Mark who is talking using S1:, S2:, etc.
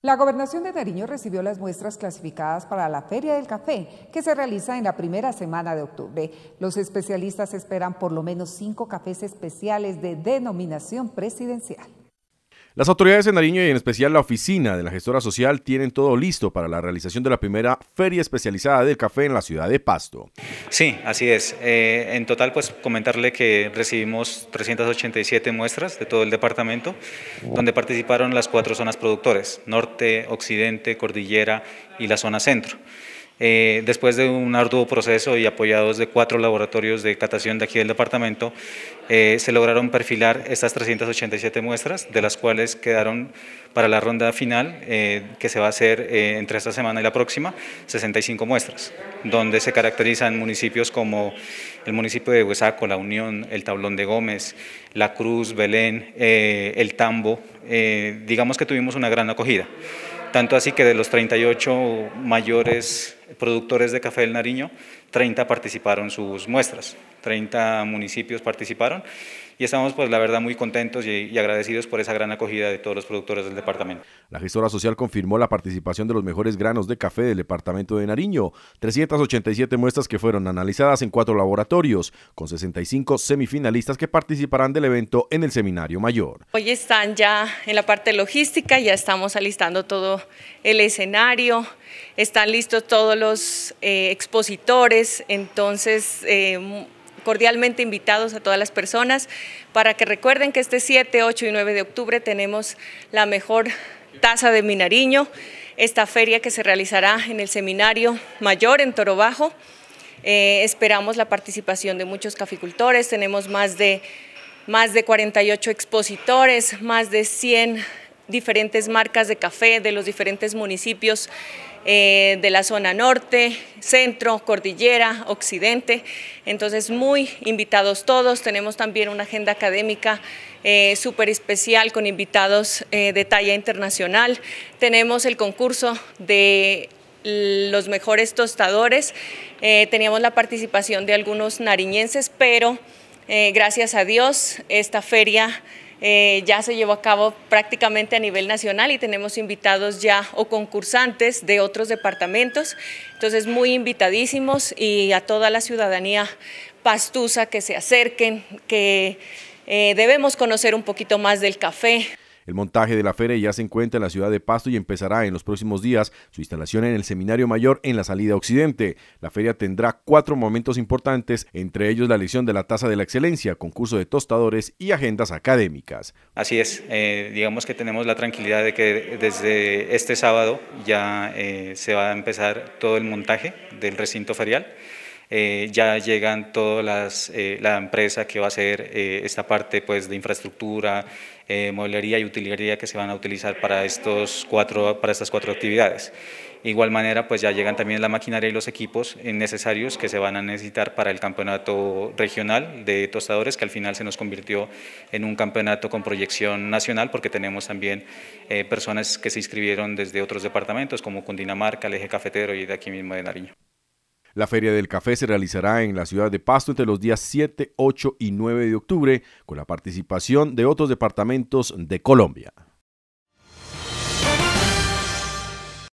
S1: La gobernación de Nariño recibió las muestras clasificadas para la Feria del Café, que se realiza en la primera semana de octubre. Los especialistas esperan por lo menos cinco cafés especiales de denominación presidencial. Las autoridades de Nariño y en especial la oficina de la gestora social tienen todo listo para la realización de la primera feria especializada del café en la ciudad de Pasto.
S2: Sí, así es. Eh, en total, pues comentarle que recibimos 387 muestras de todo el departamento, donde participaron las cuatro zonas productores, norte, occidente, cordillera y la zona centro. Eh, después de un arduo proceso y apoyados de cuatro laboratorios de catación de aquí del departamento, eh, se lograron perfilar estas 387 muestras, de las cuales quedaron para la ronda final, eh, que se va a hacer entre esta semana y la próxima, 65 muestras, donde se caracterizan municipios como el municipio de Huesaco, La Unión, el Tablón de Gómez, La Cruz, Belén, El Tambo. digamos que tuvimos una gran acogida. Tanto así que de los 38 mayores productores de café del Nariño, 30 participaron sus muestras, 30 municipios participaron y estamos pues la verdad muy contentos y, y, agradecidos por esa gran acogida de todos los productores del departamento.
S1: La gestora social confirmó la participación de los mejores granos de café del departamento de Nariño, 387 muestras que fueron analizadas en cuatro laboratorios, con 65 semifinalistas que participarán del evento en el seminario mayor.
S3: Hoy están ya en la parte logística, ya estamos alistando todo el escenario, están listos todos los eh, expositores, entonces eh, cordialmente invitados a todas las personas para que recuerden que este 7, 8 y 9 de octubre tenemos la mejor taza de Minariño, esta feria que se realizará en el Seminario Mayor en Toro Bajo. Eh, esperamos la participación de muchos caficultores, tenemos más de, más de 48 expositores, más de 100 diferentes marcas de café de los diferentes municipios eh, de la zona norte, centro, cordillera, occidente. Entonces, muy invitados todos. Tenemos también una agenda académica eh, súper especial con invitados eh, de talla internacional. Tenemos el concurso de los mejores tostadores. teníamos la participación de algunos nariñenses, pero gracias a Dios esta feria eh, ya se llevó a cabo prácticamente a nivel nacional y tenemos invitados ya o concursantes de otros departamentos. Entonces, muy invitadísimos y a toda la ciudadanía pastusa que se acerquen, que eh, debemos conocer un poquito más del café.
S1: El montaje de la feria ya se encuentra en la ciudad de Pasto y empezará en los próximos días su instalación en el Seminario Mayor en la salida occidente. La feria tendrá cuatro momentos importantes, entre ellos la elección de la tasa de la excelencia, concurso de tostadores y agendas académicas.
S2: Así es, eh, digamos que tenemos la tranquilidad de que desde este sábado ya eh, se va a empezar todo el montaje del recinto ferial. Eh, ya llegan todas las, eh, la empresa que va a hacer eh, esta parte pues, de infraestructura, eh, mueblería y utilería que se van a utilizar para, estos cuatro, para estas cuatro actividades. igual manera, pues ya llegan también la maquinaria y los equipos necesarios que se van a necesitar para el campeonato regional de tostadores, que al final se nos convirtió en un campeonato con proyección nacional, porque tenemos también personas que se inscribieron desde otros departamentos, como Cundinamarca, el eje cafetero y de aquí mismo de Nariño.
S1: La Feria del Café se realizará en la ciudad de Pasto entre los días 7, 8 y 9 de octubre, con la participación de otros departamentos de Colombia.